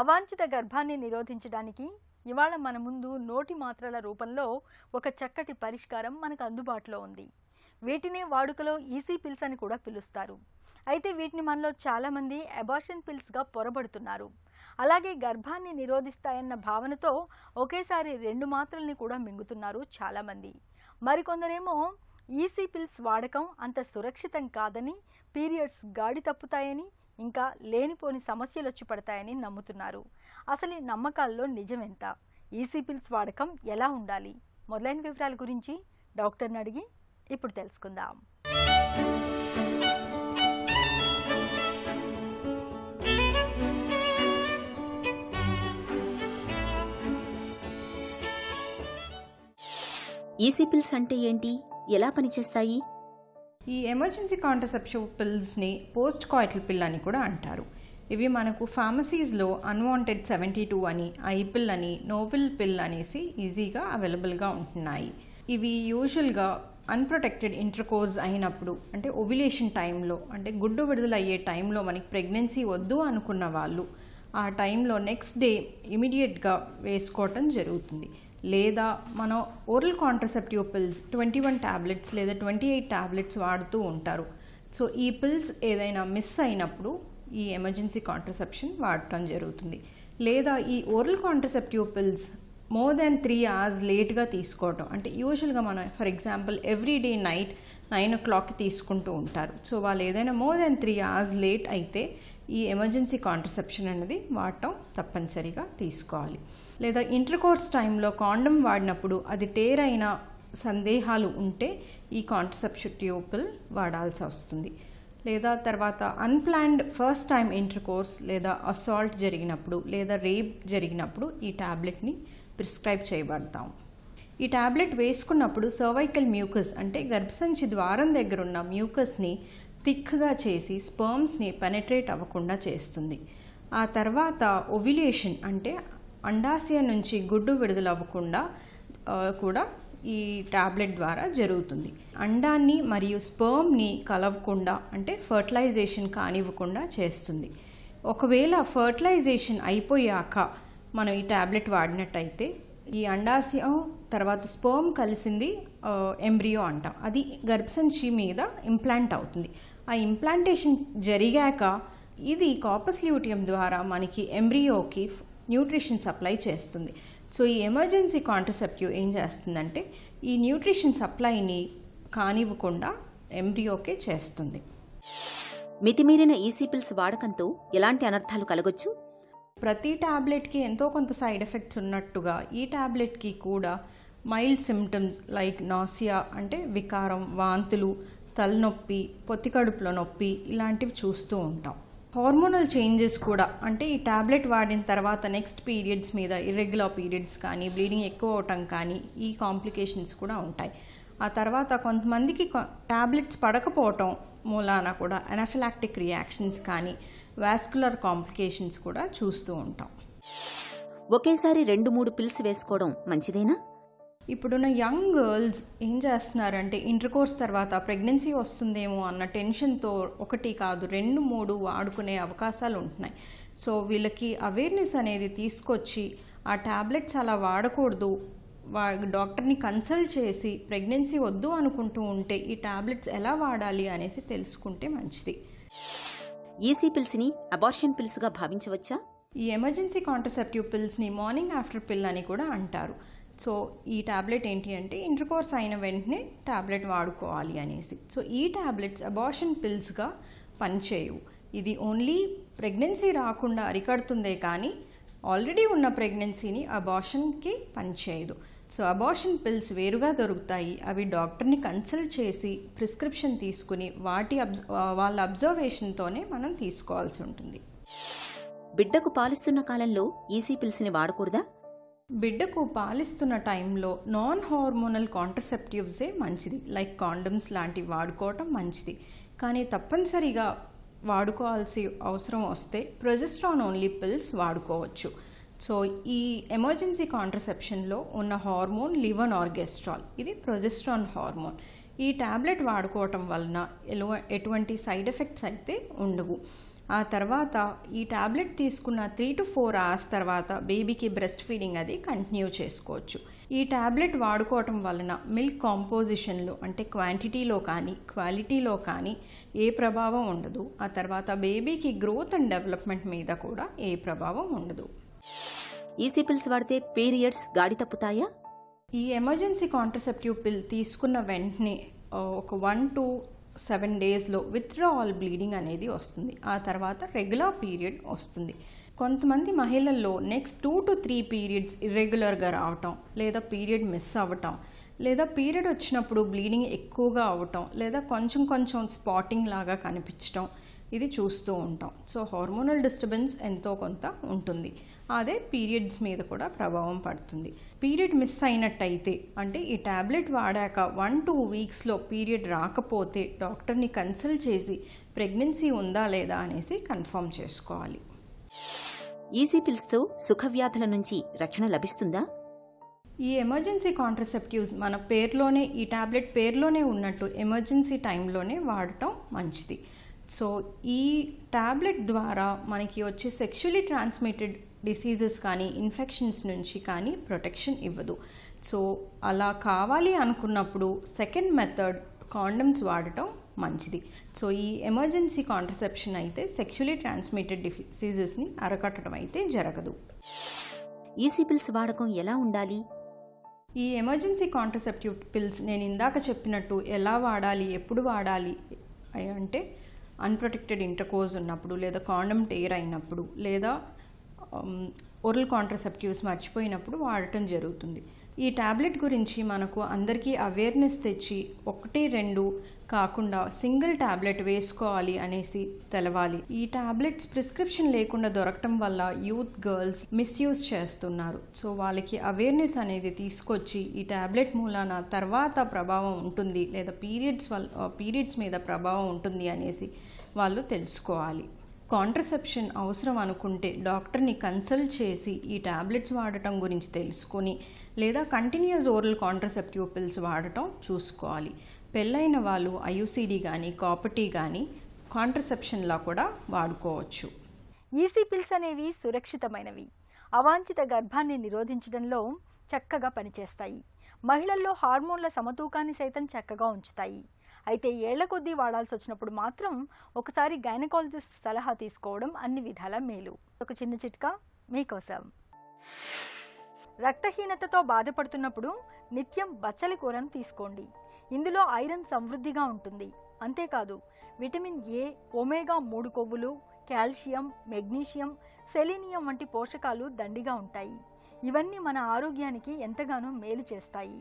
అవాంఛిత గర్భాన్ని నిరోధించడానికి ఇవాళ మన ముందు నోటి మాత్రల రూపంలో ఒక చక్కటి పరిష్కారం మనకు అందుబాటులో ఉంది వీటినే వాడుకలో ఈసీ పిల్స్ అని కూడా పిలుస్తారు అయితే వీటిని మనలో చాలామంది అబార్షన్ పిల్స్గా పొరబడుతున్నారు అలాగే గర్భాన్ని నిరోధిస్తాయన్న భావనతో ఒకేసారి రెండు మాత్రల్ని కూడా మింగుతున్నారు చాలామంది మరికొందరేమో ఈసీ పిల్స్ వాడకం అంత సురక్షితం కాదని పీరియడ్స్ గాడి తప్పుతాయని ఇంకా లేనిపోని సమస్యలు వచ్చి పడతాయని నమ్ముతున్నారు అసలు ఈ నమ్మకాల్లో నిజమెంత ఈసీ పిల్స్ వాడకం ఎలా ఉండాలి మొదలైన వివరాల గురించి డాక్టర్ని అడిగి ఇప్పుడు తెలుసుకుందాం ఈసీ పిల్స్ అంటే ఏంటి ఎలా పనిచేస్తాయి ఈ ఎమర్జెన్సీ కాంట్రసెప్షన్ పిల్స్ని పోస్ట్ కాయిటల్ పిల్ అని కూడా అంటారు ఇవి మనకు ఫార్మసీస్లో అన్వాంటెడ్ సెవెంటీ టూ అని ఐపిల్ అని నోవిల్ పిల్ అనేసి ఈజీగా అవైలబుల్గా ఉంటున్నాయి ఇవి యూజువల్గా అన్ప్రొటెక్టెడ్ ఇంటర్కోర్స్ అయినప్పుడు అంటే ఒవిలేషన్ టైంలో అంటే గుడ్డు విడుదల అయ్యే టైంలో మనకి ప్రెగ్నెన్సీ వద్దు అనుకున్న వాళ్ళు ఆ టైంలో నెక్స్ట్ డే ఇమీడియట్గా వేసుకోవటం జరుగుతుంది లేదా మనం oral contraceptive pills twenty one tablets లేదా ట్వంటీ ఎయిట్ ట్యాబ్లెట్స్ వాడుతూ ఉంటారు సో ఈ పిల్స్ ఏదైనా మిస్ అయినప్పుడు ఈ ఎమర్జెన్సీ కాంట్రసెప్షన్ వాడటం జరుగుతుంది లేదా ఈ oral contraceptive pills more than three hours లేట్గా తీసుకోవటం అంటే యూజువల్గా మనం for example every day night nine ఓ క్లాక్కి తీసుకుంటూ ఉంటారు సో వాళ్ళు ఏదైనా more than three hours late అయితే ఈ ఎమర్జెన్సీ కాంట్రసెప్షన్ అనేది వాడటం తప్పనిసరిగా తీసుకోవాలి లేదా ఇంటర్ కోర్స్ టైంలో కాండం వాడినప్పుడు అది టేర్ అయిన సందేహాలు ఉంటే ఈ కాంట్రసెప్షన్ పిల్ వాడాల్సి వస్తుంది లేదా తర్వాత unplanned first time intercourse లేదా అసాల్ట్ జరిగినప్పుడు లేదా రేప్ జరిగినప్పుడు ఈ ట్యాబ్లెట్ని ప్రిస్క్రైబ్ చేయబడతాం ఈ ట్యాబ్లెట్ వేసుకున్నప్పుడు సర్వైకల్ మ్యూకస్ అంటే గర్భసంచి ద్వారం దగ్గర ఉన్న మ్యూకస్ని థిక్గా చేసి స్పర్మ్స్ని పెనట్రేట్ అవ్వకుండా చేస్తుంది ఆ తర్వాత ఒవిలేషన్ అంటే అండాశయ నుంచి గుడ్డు విడుదలవ్వకుండా కూడా ఈ ట్యాబ్లెట్ ద్వారా జరుగుతుంది అండాన్ని మరియు స్పర్మ్ని కలవకుండా అంటే ఫర్టిలైజేషన్ కానివ్వకుండా చేస్తుంది ఒకవేళ ఫర్టిలైజేషన్ అయిపోయాక మనం ఈ ట్యాబ్లెట్ వాడినట్టయితే ఈ అండాశయం తర్వాత స్పర్మ్ కలిసింది ఎంబ్రియో అంటాం అది గర్భసంచి మీద ఇంప్లాంట్ అవుతుంది ఆ ఇంప్లాంటేషన్ జరిగాక ఇది కాపస్ ల్యూటియం ద్వారా మనకి ఎంబ్రియోకి న్యూట్రిషన్ సప్లై చేస్తుంది సో ఈ ఎమర్జెన్సీ కాంట్రసెప్టివ్ ఏం చేస్తుందంటే ఈ న్యూట్రిషన్ సప్లైని కానివ్వకుండా ఎంబ్రియోకే చేస్తుంది మితిమీరిన ఈసీపిల్స్ వాడకంతో ఎలాంటి అనర్థాలు కలగొచ్చు ప్రతి ట్యాబ్లెట్కి ఎంతో కొంత సైడ్ ఎఫెక్ట్స్ ఉన్నట్టుగా ఈ ట్యాబ్లెట్కి కూడా మైల్డ్ సిమ్టమ్స్ లైక్ నాసియా అంటే వికారం వాంతులు తలనొప్పి పొత్తి కడుపులో నొప్పి ఇలాంటివి చూస్తూ ఉంటాం హార్మోనల్ చేంజెస్ కూడా అంటే ఈ ట్యాబ్లెట్ వాడిన తర్వాత నెక్స్ట్ పీరియడ్స్ మీద ఇర్రెగ్యులర్ పీరియడ్స్ కానీ బ్లీడింగ్ ఎక్కువ అవటం కానీ ఈ కాంప్లికేషన్స్ కూడా ఉంటాయి ఆ తర్వాత కొంతమందికి ట్యాబ్లెట్స్ పడకపోవటం మూలాన కూడా ఎనఫిలాక్టిక్ రియాక్షన్స్ కానీ వాస్కులర్ కాంప్లికేషన్స్ కూడా చూస్తూ ఉంటాం ఒకేసారి రెండు మూడు పిల్స్ వేసుకోవడం మంచిదేనా ఇప్పుడున్న యంగ్ గర్ల్స్ ఏం చేస్తున్నారంటే ఇంటర్ కోర్స్ తర్వాత ప్రెగ్నెన్సీ వస్తుందేమో అన్న టెన్షన్తో ఒకటి కాదు రెండు మూడు వాడుకునే అవకాశాలు ఉంటున్నాయి సో వీళ్ళకి అవేర్నెస్ అనేది తీసుకొచ్చి ఆ ట్యాబ్లెట్స్ అలా వాడకూడదు వా డాక్టర్ని కన్సల్ట్ చేసి ప్రెగ్నెన్సీ వద్దు అనుకుంటూ ఉంటే ఈ ట్యాబ్లెట్స్ ఎలా వాడాలి అనేసి తెలుసుకుంటే మంచిది ఈసీ పిల్స్ని అబార్షన్ పిల్స్గా భావించవచ్చా ఈ ఎమర్జెన్సీ కాంట్రసెప్టివ్ పిల్స్ని మార్నింగ్ ఆఫ్టర్ పిల్ అని కూడా అంటారు సో ఈ ట్యాబ్లెట్ ఏంటి అంటే ఇంటర్కోర్స్ అయిన వెంటనే ట్యాబ్లెట్ వాడుకోవాలి అనేసి సో ఈ ట్యాబ్లెట్స్ అబార్షన్ పిల్స్గా పనిచేయవు ఇది ఓన్లీ ప్రెగ్నెన్సీ రాకుండా అరికడుతుందే కానీ ఆల్రెడీ ఉన్న ప్రెగ్నెన్సీని అబార్షన్కి పనిచేయదు సో అబార్షన్ పిల్స్ వేరుగా దొరుకుతాయి అవి డాక్టర్ని కన్సల్ట్ చేసి ప్రిస్క్రిప్షన్ తీసుకుని వాటి అబ్జ వాళ్ళ అబ్జర్వేషన్తోనే మనం తీసుకోవాల్సి ఉంటుంది బిడ్డకు పాలిస్తున్న కాలంలో ఈసీ e పిల్స్ని వాడకూడదా బిడ్డకు పాలిస్తున్న టైంలో నాన్ హార్మోనల్ కాంట్రసెప్టివ్సే మంచిది లైక్ కాండమ్స్ లాంటివి వాడుకోవటం మంచిది కానీ తప్పనిసరిగా వాడుకోవాల్సి అవసరం వస్తే ప్రొజెస్ట్రాన్ ఓన్లీ పిల్స్ వాడుకోవచ్చు సో ఈ ఎమర్జెన్సీ కాంట్రసెప్షన్లో ఉన్న హార్మోన్ లివన్ ఆర్గెస్ట్రాల్ ఇది ప్రొజెస్ట్రాన్ హార్మోన్ ఈ ట్యాబ్లెట్ వాడుకోవటం వలన ఎటువంటి సైడ్ ఎఫెక్ట్స్ అయితే ఉండవు ఆ తర్వాత ఈ ట్యాబ్లెట్ తీసుకున్న త్రీ టు ఫోర్ అవర్స్ తర్వాత బేబీకి బ్రెస్ట్ ఫీడింగ్ అది కంటిన్యూ చేసుకోవచ్చు ఈ ట్యాబ్లెట్ వాడుకోవటం వలన మిల్క్ కాంపోజిషన్లో అంటే క్వాంటిటీలో కానీ క్వాలిటీలో కానీ ఏ ప్రభావం ఉండదు ఆ తర్వాత బేబీకి గ్రోత్ అండ్ డెవలప్మెంట్ మీద కూడా ఏ ప్రభావం ఉండదు ఈ సిపిల్స్ వాడితే పీరియడ్స్ గాడి తప్పుతాయా ఈ ఎమర్జెన్సీ కాంట్రసెప్టివ్ పిల్ తీసుకున్న వెంటనే ఒక వన్ టు సెవెన్ డేస్లో ఆల్ బ్లీడింగ్ అనేది వస్తుంది ఆ తర్వాత రెగ్యులర్ పీరియడ్ వస్తుంది కొంతమంది మహిళల్లో next two to three periods ఇర్రెగ్యులర్గా రావటం లేదా పీరియడ్ మిస్ అవ్వటం లేదా పీరియడ్ వచ్చినప్పుడు బ్లీడింగ్ ఎక్కువగా అవటం లేదా కొంచెం కొంచెం స్పాటింగ్ లాగా కనిపించటం ఇది చూస్తూ ఉంటాం సో హార్మోనల్ డిస్టర్బెన్స్ ఎంతో కొంత ఉంటుంది అదే పీరియడ్స్ మీద కూడా ప్రభావం పడుతుంది పీరియడ్ మిస్ అయినట్టయితే అంటే ఈ ట్యాబ్లెట్ వాడాక వన్ టూ వీక్స్లో పీరియడ్ రాకపోతే డాక్టర్ని కన్సల్ట్ చేసి ప్రెగ్నెన్సీ ఉందా లేదా అనేసి కన్ఫర్మ్ చేసుకోవాలి ఈజీ పిల్స్తో సుఖవ్యాధుల నుంచి రక్షణ లభిస్తుందా ఈ ఎమర్జెన్సీ కాంట్రసెప్టివ్స్ మన పేర్లోనే ఈ ట్యాబ్లెట్ పేర్లోనే ఉన్నట్టు ఎమర్జెన్సీ టైంలోనే వాడటం మంచిది సో ఈ ట్యాబ్లెట్ ద్వారా మనకి వచ్చే సెక్షువలీ ట్రాన్స్మిటెడ్ డిసీజెస్ కానీ ఇన్ఫెక్షన్స్ నుంచి కానీ ప్రొటెక్షన్ ఇవ్వదు సో అలా కావాలి అనుకున్నప్పుడు సెకండ్ మెథడ్ కాండమ్స్ వాడటం మంచిది సో ఈ ఎమర్జెన్సీ కాంట్రసెప్షన్ అయితే సెక్షువలీ ట్రాన్స్మిటెడ్ డిసీజెస్ని అరకట్టడం అయితే జరగదు ఈసీ పిల్స్ వాడకం ఎలా ఉండాలి ఈ ఎమర్జెన్సీ కాంట్రసెప్టివ్ పిల్స్ నేను ఇందాక చెప్పినట్టు ఎలా వాడాలి ఎప్పుడు వాడాలి అంటే అన్ప్రొటెక్టెడ్ ఇంటర్కోజ్ ఉన్నప్పుడు లేదా కాండమ్ టేర్ అయినప్పుడు లేదా ఓరల్ కాంట్రసెప్టివ్స్ మర్చిపోయినప్పుడు వాడటం జరుగుతుంది ఈ ట్యాబ్లెట్ గురించి మనకు అందరికీ అవేర్నెస్ తెచ్చి ఒకటి రెండు కాకుండా సింగిల్ ట్యాబ్లెట్ వేసుకోవాలి అనేసి తెలవాలి ఈ ట్యాబ్లెట్స్ ప్రిస్క్రిప్షన్ లేకుండా దొరకటం వల్ల యూత్ గర్ల్స్ మిస్యూజ్ చేస్తున్నారు సో వాళ్ళకి అవేర్నెస్ అనేది తీసుకొచ్చి ఈ ట్యాబ్లెట్ మూలాన తర్వాత ప్రభావం ఉంటుంది లేదా పీరియడ్స్ వల్ల పీరియడ్స్ మీద ప్రభావం ఉంటుంది అనేసి వాళ్ళు తెలుసుకోవాలి కాంట్రసెప్షన్ అవసరం అనుకుంటే డాక్టర్ని కన్సల్ట్ చేసి ఈ ట్యాబ్లెట్స్ వాడటం గురించి తెలుసుకొని లేదా కంటిన్యూస్ ఓరల్ కాంట్రసెప్టివ్ పిల్స్ వాడటం చూసుకోవాలి పెళ్ళైన వాళ్ళు ఐయుసిడి కానీ కాపర్టీ కానీ కాంట్రసెప్షన్లా కూడా వాడుకోవచ్చు ఈసీ పిల్స్ అనేవి సురక్షితమైనవి అవాంఛిత గర్భాన్ని నిరోధించడంలో చక్కగా పనిచేస్తాయి మహిళల్లో హార్మోన్ల సమతూకాన్ని సైతం చక్కగా ఉంచుతాయి అయితే ఏళ్ల కొద్దీ వాడాల్సి వచ్చినప్పుడు మాత్రం ఒకసారి గైనకాలజిస్ట్ సలహా తీసుకోవడం అన్ని విధాల మేలు ఒక చిన్న చిట్కా మీకోసం రక్తహీనతతో బాధపడుతున్నప్పుడు నిత్యం బచ్చలి కూరను తీసుకోండి ఇందులో ఐరన్ సమృద్ధిగా ఉంటుంది అంతేకాదు విటమిన్ ఏ ఒమేగా మూడు కొవ్వులు కాల్షియం మెగ్నీషియం సెలీనియం వంటి పోషకాలు దండిగా ఉంటాయి ఇవన్నీ మన ఆరోగ్యానికి ఎంతగానో మేలు చేస్తాయి